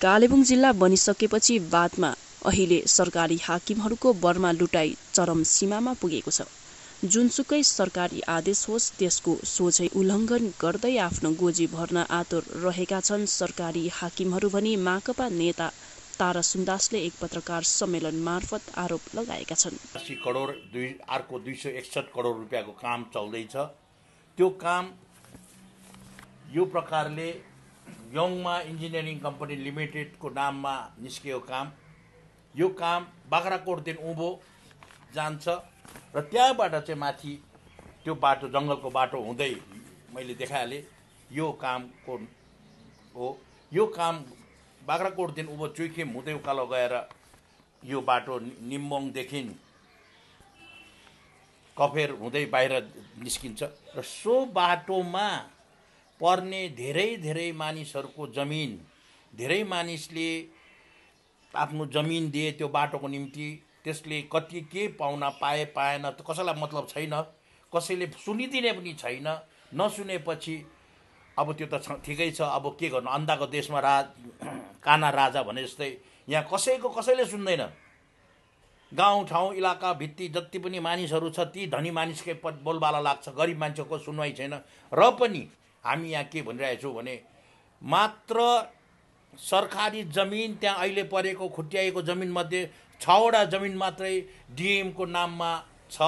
कालेबुङ जिल्ला बनिसकेपछि बादमा अहिले सरकारी हाकिमहरूको बर्मा लुटाई चरम सीमामा पुगेको छ जुनसुकै सरकारी आदेश होस् त्यसको सोझै उल्लङ्घन गर्दै आफ्नो गोजी भर्न आतुर रहेका छन् सरकारी हाकिमहरू भनी माकपा नेता तारा सुन्दासले एक पत्रकार सम्मेलन मार्फत आरोप लगाएका छन् करोड दुई अर्को दुई सय एकसठ करोड रुपियाँको काम चल्दैछ त्यो काम यो प्रकारले यङमा इन्जिनियरिङ कम्पनी लिमिटेडको नाममा निस्कियो काम यो काम बाख्राकोटदेखि उँभो जान्छ र त्यहाँबाट चाहिँ माथि त्यो बाटो जङ्गलको बाटो हुँदै मैले देखाएँ यो कामको हो यो काम बाख्राकोटदेखि उँभो चुइखेम हुँदै उकालो गएर यो बाटो निम्बोङदेखि कफेर हुँदै बाहिर निस्किन्छ र सो बाटोमा पर्ने धेरै धेरै मानिसहरूको जमिन धेरै मानिसले आफ्नो जमिन दिए त्यो बाटोको निम्ति त्यसले कति के पाउन पाए पाएन त कसैलाई मतलब छैन कसैले सुनिदिने पनि छैन नसुनेपछि अब त्यो त ठिकै छ अब के गर्नु अन्धाको देशमा रा काना राजा भने जस्तै यहाँ कसैको कसैले सुन्दैन गाउँठाउँ इलाका भित्ति जति पनि मानिसहरू छ ती धनी मानिसकै बोलबाला लाग्छ गरिब मान्छेको सुनवाई छैन र पनि हामी यहाँ के भनिरहेछौँ भने मात्र सरकारी जमिन त्यहाँ अहिले परेको खुट्याएको जमिनमध्ये छवटा जमिन मात्रै डिएमको नाममा छ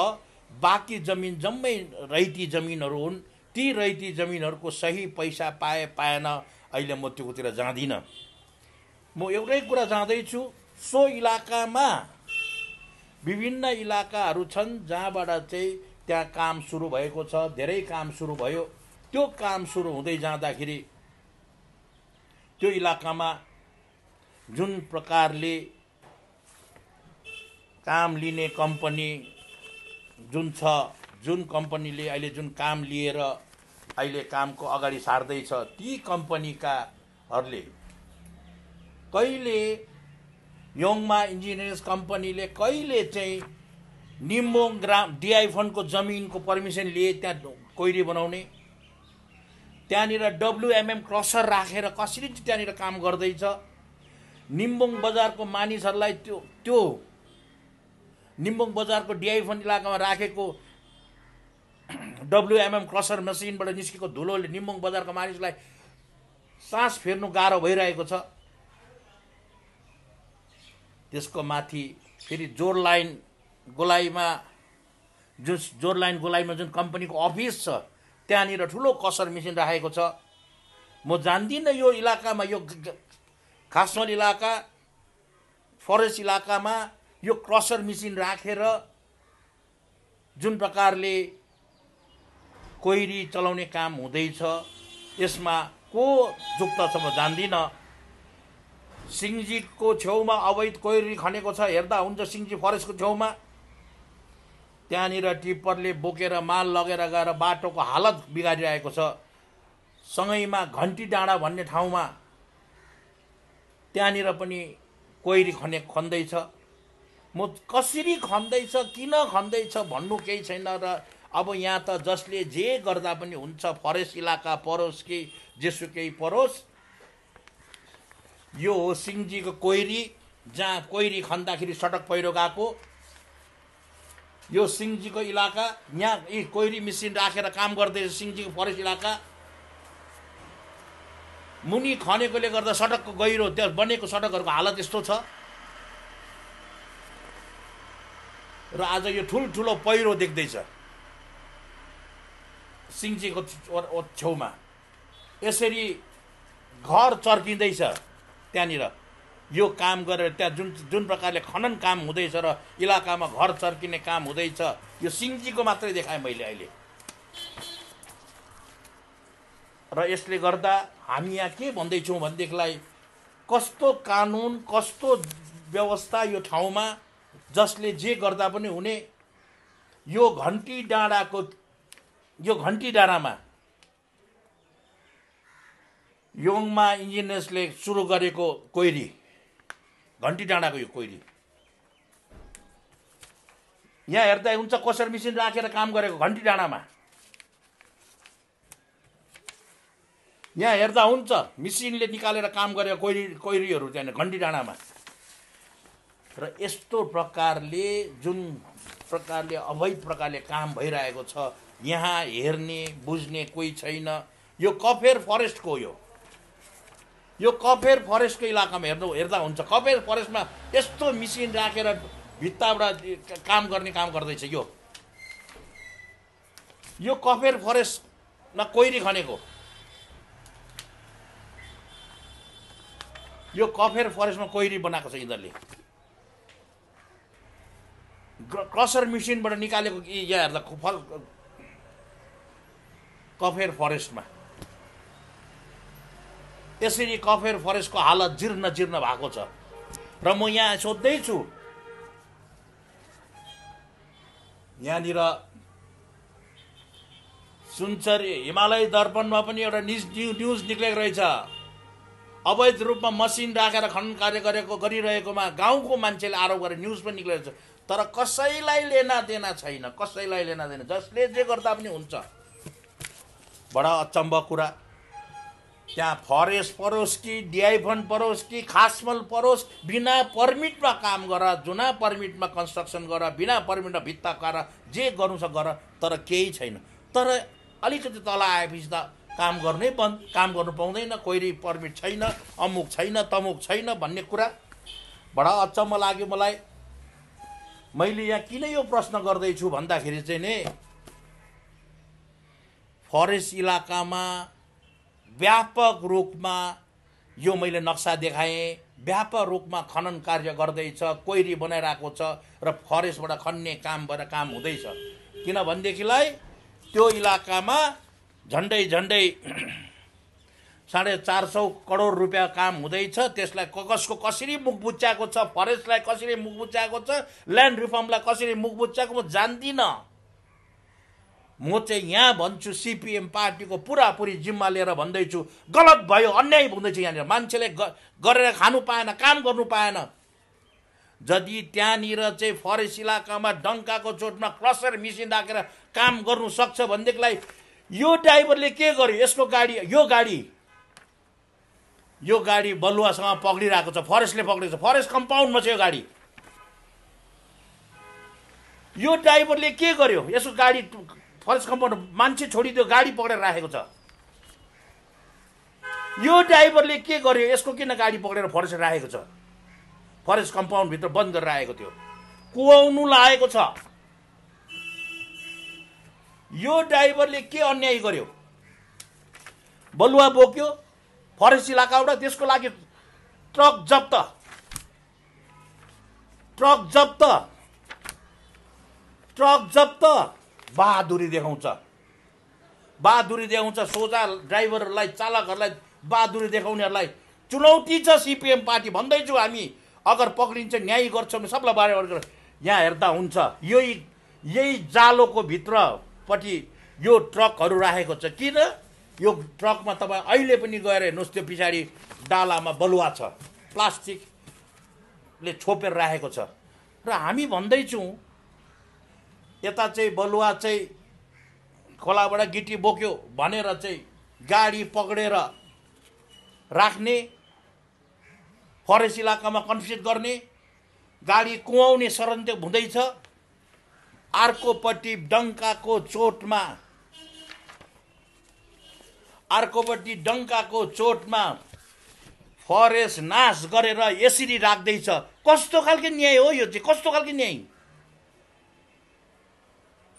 बाँकी जमिन जम्मै रैती जमिनहरू हुन् ती रैती जमिनहरूको सही पैसा पाए पाएन अहिले म त्योतिर जाँदिनँ म एउटै कुरा जाँदैछु सो इलाकामा विभिन्न इलाकाहरू छन् जहाँबाट चाहिँ त्यहाँ काम सुरु भएको छ धेरै काम सुरु भयो त्यो काम सुरु हुँदै जाँदाखेरि त्यो इलाकामा जुन प्रकारले काम लिने कम्पनी जुन छ जुन कम्पनीले अहिले जुन काम लिएर अहिले कामको अगाडि सार्दैछ ती कम्पनीकाहरूले कहिले योङमा इन्जिनियर्स कम्पनीले कहिले चाहिँ निम्बोङ ग्राम डिआई फन्डको जमिनको पर्मिसन लिए त्यहाँ कोइरी बनाउने त्यहाँनिर डब्लुएमएम क्रसर राखेर रा, कसरी त्यहाँनिर काम गर्दैछ निम्बोङ बजारको मानिसहरूलाई त्यो त्यो निम्बोङ बजारको डिआइफोन इलाकामा राखेको डब्लुएमएम क्रसर मेसिनबाट निस्केको धुलोले निम्बोङ बजारको मानिसलाई सास फेर्नु गाह्रो भइरहेको छ त्यसको माथि फेरि जोर लाइन गोलाइमा जुन जोर लाइन गोलाइमा जुन कम्पनीको अफिस छ त्यहाँनिर ठुलो कसर मिसिन राखेको छ म जान्दिनँ यो इलाकामा यो खासमल इलाका फरेस्ट इलाकामा यो क्रसर मिसिन राखेर रा, जुन प्रकारले कोइरी चलाउने काम हुँदैछ यसमा को जुक्त छ म जान्दिनँ सिंहजीको छेउमा अवैध कोइरी खनेको छ हेर्दा हुन्छ सिङ्जी फरेस्टको छेउमा त्यहाँनिर टिप्परले बोकेर माल लगेर गएर बाटोको हालत बिगारिरहेको छ सँगैमा घन्टी डाँडा भन्ने ठाउँमा त्यहाँनिर पनि कोइरी खने खन्दैछ म कसरी खन्दैछ किन खन्दैछ भन्नु केही छैन र अब यहाँ त जसले जे गर्दा पनि हुन्छ फरेस्ट इलाका परोस् कि जेसुकै परोस् यो हो सिंहजीको कोइरी जहाँ कोइरी खन्दाखेरि सडक पहिरो गएको यो सिङजीको इलाका यहाँ यी कोइरी मिसिन राखेर काम गर्दैछ सिङजीको फरेस्ट इलाका मुनि खनेकोले गर्दा सडकको गहिरो त्यहाँ बनेको सडकहरूको हालत यस्तो छ र आज यो ठुल्ठुलो पहिरो देख्दैछ सिंहजीको छेउमा यसरी घर चर्किँदैछ त्यहाँनिर यो काम गरेर त्यहाँ जुन जुन प्रकारले खनन काम हुँदैछ र इलाकामा घर चर्किने काम हुँदैछ यो सिङ्जीको मात्रै देखाएँ मैले अहिले र यसले गर्दा हामी यहाँ के भन्दैछौँ भनेदेखिलाई कस्तो कानुन कस्तो व्यवस्था यो ठाउँमा जसले जे गर्दा पनि हुने यो घन्टी डाँडाको यो घन्टी डाँडामा योङमा इन्जिनियर्सले सुरु गरेको कोइरी घन्टी डाँडाको यो कोइली यहाँ हेर्दा हुन्छ कोसर मिसिन राखेर काम गरेको घन्टी डाँडामा यहाँ हेर्दा हुन्छ मिसिनले निकालेर काम गरेको कोइरी कोइरीहरू त्यहाँनिर घन्टी डाँडामा र यस्तो प्रकारले जुन प्रकारले अवैध प्रकारले काम भइरहेको छ यहाँ हेर्ने बुझ्ने कोही छैन यो कफेर फरेस्टको यो यो कफेर फरेस्टको इलाकामा हेर्नु हेर्दा हुन्छ कफेर फरेस्टमा यस्तो मिसिन राखेर भित्ताबाट काम गर्ने काम गर्दैछ यो यो कफेर फरेस्टमा कोइरी खनेको यो कफेर फरेस्टमा कोइरी बनाएको छ यिनीहरूले क्रसर मिसिनबाट निकालेको यहाँ हेर्दा फल कफेर फरेस्टमा यसरी कफेर फरेस्टको हालत जीर्ण जीर्ण भएको छ र म यहाँ सोध्दैछु यहाँनिर सुनचरी हिमालय दर्पणमा पनि एउटा न्युज न्युज निक्लेको रहेछ अवैध रूपमा मसिन राखेर खनन कार्य गरेको गरिरहेकोमा गाउँको मान्छेले आरोप गरेर न्युज पनि निक्लेको छ तर कसैलाई लेना देना छैन कसैलाई लेना देना जसले जे गर्दा पनि हुन्छ बडा अचम्ब कुरा त्यहाँ फरेस्ट परोस् कि डिआइफन परोस् कि खासमल परोस् बिना पर्मिटमा काम गर जुना पर्मिटमा कन्स्ट्रक्सन गर बिना पर्मिटमा भित्ता गर जे गर्नु छ गर तर केही छैन तर अलिकति तल आएपछि त काम गर्नै बन्द काम गर्नु पाउँदैन कोही पर्मिट छैन अमुक छैन तमुक छैन भन्ने कुरा बडा अचम्म लाग्यो मलाई मैले यहाँ किन यो प्रश्न गर्दैछु भन्दाखेरि चाहिँ नि फरेस्ट इलाकामा व्यापक रूपमा यो मैले नक्सा देखाएँ व्यापक रूपमा खनन कार्य गर्दैछ कोइरी बनाइरहेको छ र फरेस्टबाट खन्ने काम भएर काम हुँदैछ किनभनेदेखिलाई त्यो इलाकामा झन्डै झन्डै साढे चार सौ करोड रुपियाँ काम हुँदैछ त्यसलाई कसको कसरी मुख बुच्याएको छ फरेस्टलाई कसरी मुख बुच्याएको छ ल्यान्ड रिफर्मलाई कसरी मुख बुच्याएको म जान्दिनँ म चाहिँ यहाँ भन्छु सिपिएम पार्टीको पुरापुरी जिम्मा लिएर भन्दैछु गलत भयो अन्याय हुँदैछ यहाँनिर मान्छेले गरेर खानु पाएन काम गर्नु पाएन यदि त्यहाँनिर चाहिँ फरेस्ट इलाकामा डङ्काको चोटमा क्रसर मिसिन राखेर काम गर्नु सक्छ भनेदेखिलाई यो ड्राइभरले के गर्यो यसको गाडी यो गाडी यो गाडी बलुवासँग पक्रिरहेको छ फरेस्टले पक्रिएको छ फरेस्ट कम्पाउन्डमा छ यो गाडी यो ड्राइभरले के गर्यो यसको गाडी फरेस्ट कम्पाउन्ड मान्छे छोडिदियो गाडी पक्रेर राखेको छ यो ड्राइभरले के गर्यो यसको किन गाडी पक्रेर फरेस्ट राखेको छ फरेस्ट कम्पाउन्डभित्र बन्द गरेर आएको थियो कुहाउनु लागेको छ यो ड्राइभरले के अन्याय गर्यो बलुवा बोक्यो फरेस्ट इलाकाबाट त्यसको लागि ट्रक जप्त ट्रक जप्त ट्रक जप्त बहादुरी देखाउँछ बहादुरी देखाउँछ सोझा ड्राइभरहरूलाई चालकहरूलाई बहादुरी देखाउनेहरूलाई चुनौती छ सिपिएम पार्टी भन्दैछु हामी अगर पक्रिन्छ न्याय गर्छौँ भने सबलाई बारे यहाँ हेर्दा हुन्छ यही यही जालोको भित्रपट्टि यो ट्रकहरू राखेको छ किन यो ट्रकमा तपाईँ अहिले पनि गएर हेर्नुहोस् त्यो पछाडि डालामा बलुवा छ प्लास्टिकले छोपेर राखेको छ र हामी भन्दैछौँ यता चाहिँ बलुवा चाहिँ खोलाबाट गिटी बोक्यो भनेर चाहिँ गाडी पक्रेर राख्ने फरेस्ट इलाकामा कन्फ्युज गर्ने गाडी कुहाउने षड्यन्त्र हुँदैछ अर्कोपट्टि डङ्काको चोटमा अर्कोपट्टि डङ्काको चोटमा फरेस्ट नाश गरेर यसरी राख्दैछ कस्तो खालको न्याय हो यो चाहिँ कस्तो खालको न्याय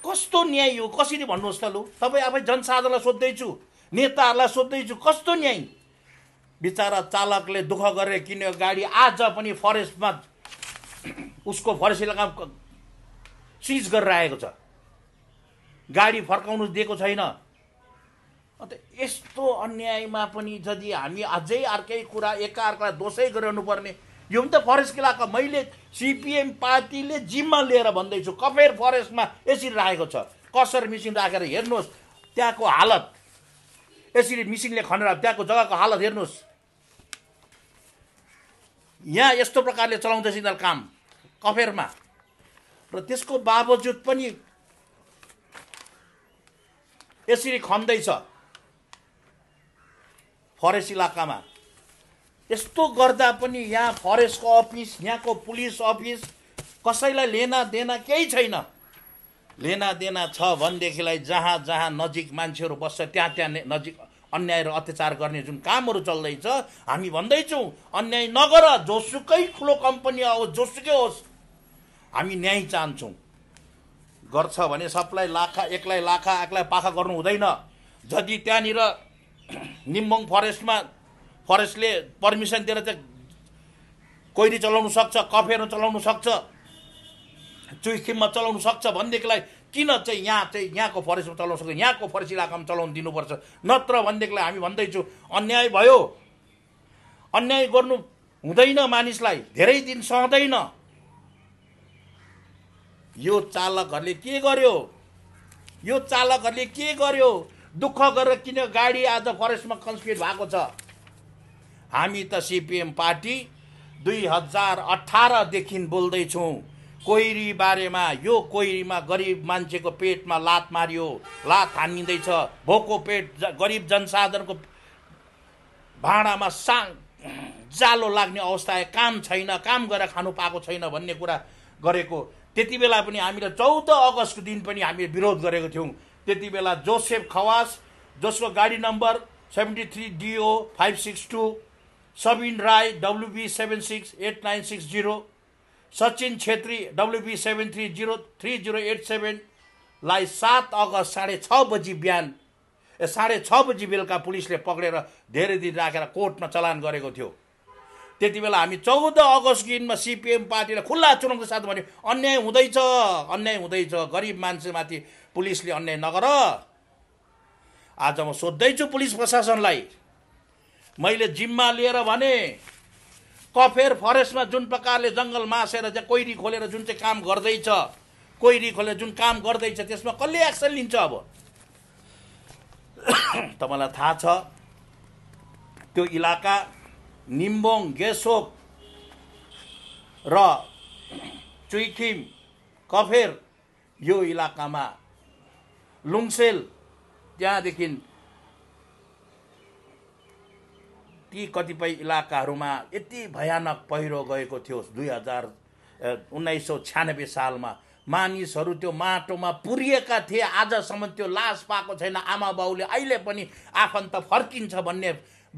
कस्तो न्याय हो कसरी भन्नुहोस् त लु तपाईँ आफै जनसाधारणलाई सोध्दैछु नेताहरूलाई सोध्दैछु कस्तो न्याय बिचरा चालकले दुःख गरेर किनेको गाडी आज पनि फरेस्टमा उसको फरेस्ट इलाकामा सिज गरेर आएको छ गाडी फर्काउनु दिएको छैन अन्त यस्तो अन्यायमा पनि यदि हामी अझै अर्कै कुरा एकाअर्कालाई दोषै गरिरहनु पर्ने यो पनि त फरेस्ट इलाका मैले सिपिएम पार्टीले जिम्मा लिएर भन्दैछु कफेर फरेस्टमा यसरी राखेको छ कसर मिसिन राखेर हेर्नुहोस् त्यहाँको हालत यसरी मिसिनले खनेर त्यहाँको जग्गाको हालत हेर्नुहोस् यहाँ यस्तो प्रकारले चलाउँदैछ यिनीहरू काम कफेरमा र त्यसको बावजुद पनि यसरी खन्दैछ फरेस्ट इलाकामा यस्तो गर्दा पनि यहाँ फरेस्टको अफिस यहाँको पुलिस अफिस कसैलाई लेना देना केही छैन लेना देना छ भनेदेखिलाई जहाँ जहाँ नजिक मान्छेहरू बस्छ त्यहाँ त्यहाँ नजिक अन्याय र अत्याचार गर्ने जुन कामहरू चल्दैछ हामी भन्दैछौँ अन्याय नगर जोसुकै ठुलो कम्पनी आओस् जोसुकै होस् हामी न्याय चाहन्छौँ गर्छ भने सबलाई लाखा एक्लै लाखा एक्लै पाखा गर्नु हुँदैन जति त्यहाँनिर निम्बोङ फरेस्टमा फरेस्टले पर्मिसन दिएर चाहिँ कोइरी चलाउनु सक्छ कफेरो चलाउनु सक्छ चुइखिममा चलाउनु सक्छ भनेदेखिलाई किन चाहिँ यहाँ चाहिँ यहाँको फरेस्टमा चलाउनु सक्छ यहाँको फरेस्ट इलाकामा चलाउनु दिनुपर्छ नत्र भनेदेखिलाई हामी भन्दैछु अन्याय भयो अन्याय गर्नु हुँदैन मानिसलाई धेरै दिन सहँदैन यो चालकहरूले के गर्यो यो चालकहरूले के गर्यो दुःख गरेर किन गाडी आज फरेस्टमा कन्स्पिट भएको छ हामी त सिपिएम पार्टी दुई हजार अठारदेखि बोल्दैछौँ कोइरी बारेमा यो कोइरीमा गरिब मान्छेको पेटमा लात मारियो लात हानिँदैछ भोको पेट गरिब जनसाधारणको भाँडामा सा जालो लाग्ने अवस्था काम छैन काम गरेर खानु पाएको छैन भन्ने कुरा गरेको त्यति बेला पनि हामीले चौध अगस्तको दिन पनि हामीले विरोध गरेको थियौँ त्यति बेला जोसेफ खवास जसको गाडी number seventy three D O five six two Sabin Rai WB seven six eight nine six zero Sachin Chhetri WB seven three zero three zero eight सेभेनलाई सात अगस्त साढे छ बजी बिहान ए साढे छ बजी बेलुका पुलिसले पक्रेर धेरै दिन राखेर कोर्टमा चलान गरेको थियो त्यति बेला हामी चौध अगस्त दिनमा सिपिएम पार्टीले खुल्ला चुनावको साथ भन्यो अन्याय हुँदैछ अन्याय हुँदैछ गरिब मान्छेमाथि पुलिसले अन्याय नगर आज म सोद्धैछु पुलिस प्रशासनलाई मैले जिम्मा लिएर भने कफेर फरेस्टमा जुन प्रकारले जङ्गल मासेर चाहिँ कोइरी खोलेर जुन चाहिँ काम गर्दैछ कोइरी खोलेर जुन काम गर्दैछ त्यसमा कसले एक्सन लिन्छ अब तपाईँलाई थाहा छ त्यो इलाका निम्बोङ गेसोक र चुइखिम कफेर यो इलाकामा लुङसेल त्यहाँदेखि ती कतिपय इलाकाहरूमा यति भयानक पहिरो गएको थियो दुई हजार उन्नाइस सौ छ्यानब्बे सालमा मानिसहरू त्यो माटोमा पुरिएका थिए आजसम्म त्यो लास पाएको छैन आमा बाउले अहिले पनि आफन्त फर्किन्छ भन्ने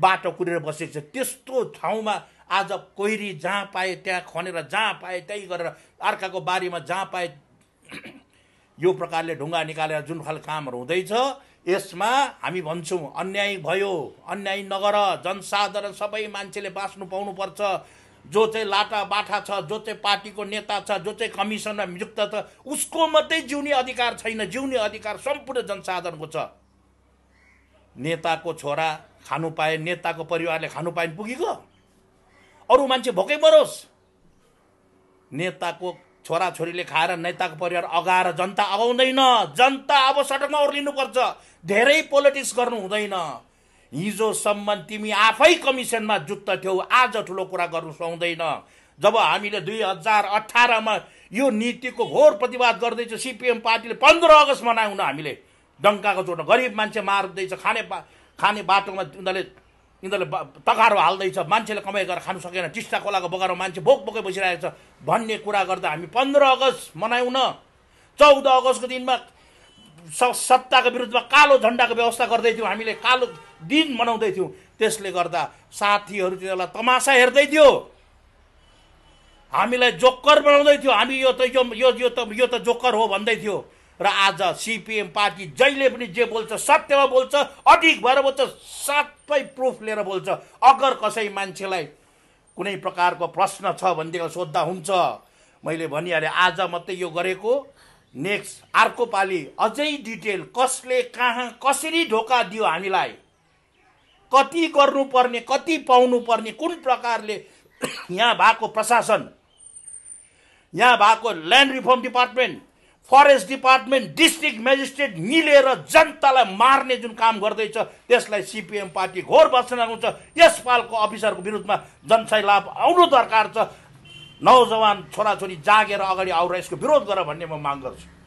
बाटो कुरेर बसेको छ त्यस्तो ठाउँमा आज कोइरी जहाँ पाए त्यहाँ खनेर जहाँ पाए त्यही गरेर अर्काको बारीमा जहाँ पाए यो प्रकारले ढुङ्गा निकालेर जुन खाल कामहरू हुँदैछ यसमा हामी भन्छौँ अन्याय भयो अन्याय नगर जनसाधारण सबै मान्छेले बाँच्नु पाउनुपर्छ जो चाहिँ लाटा बाठा छ जो चाहिँ पार्टीको नेता छ जो चाहिँ कमिसनमा नियुक्त छ उसको मात्रै जिउने अधिकार छैन जिउने अधिकार सम्पूर्ण जनसाधारणको छ नेताको छोरा खानु पाए नेताको परिवारले खानु पाएन पुगेको अरू मान्छे भोकै मरोस् नेताको छोराछोरीले खाएर नेताको परिवार अगाएर जनता अगाउँदैन जनता अब सडकमा ओर्लिनुपर्छ धेरै पोलिटिक्स गर्नु हुँदैन हिजोसम्म तिमी आफै कमिसनमा जुत्त थियौ आज ठुलो कुरा गर्नु सुहाउँदैन जब हामीले दुई हजार अठारमा यो नीतिको घोर प्रतिवाद गर्दैछ सिपिएम पार्टीले पन्ध्र अगस्त मनाउन हामीले डङ्काको चोट गरिब मान्छे मार्दैछ खाने पा खाने बाटोमा उनीहरूले यिनीहरूले तगारो हाल्दैछ मान्छेले कमाइ गरेर खानु सकेन टिस्टा खोलाको बगाएर मान्छे भोक बोकै बसिरहेको छ भन्ने कुरा गर्दा हामी पन्ध्र अगस्त मनाउन न चौध अगस्तको दिनमा सत्ताको विरुद्धमा कालो झन्डाको व्यवस्था गर्दैथ्यौँ हामीले कालो दिन मनाउँदैथ्यौँ त्यसले गर्दा साथीहरू तिनीहरूलाई तमासा हेर्दै थियो हामीलाई जोकर बनाउँदै थियो हामी यो त यो यो यो त यो त जोकर हो भन्दै थियो र आज सिपिएम पार्टी जहिले पनि जे बोल्छ सत्यमा बोल्छ अधिक भएर बोल्छ सबै प्रुफ लिएर बोल्छ अगर कसै मान्छेलाई कुनै प्रकारको प्रश्न छ भनेदेखि सोद्धा हुन्छ मैले भनिहालेँ आज मात्रै यो गरेको नेक्स्ट अर्को पालि अझै डिटेल कसले कहाँ कसरी धोका दियो हामीलाई कति गर्नुपर्ने कति पाउनुपर्ने कुन प्रकारले यहाँ भएको प्रशासन यहाँ भएको land reform department forest department district magistrate मिलेर जनतालाई मार्ने जुन काम गर्दैछ त्यसलाई सिपिएम पार्टी घोर भत्सना हुन्छ यसपालको अफिसरको विरुद्धमा जनसैलाभ आउनु दरकार छ नौजवान छोराछोरी जागेर अगाडि आउँदा यसको विरोध गर भन्ने म माग गर्छु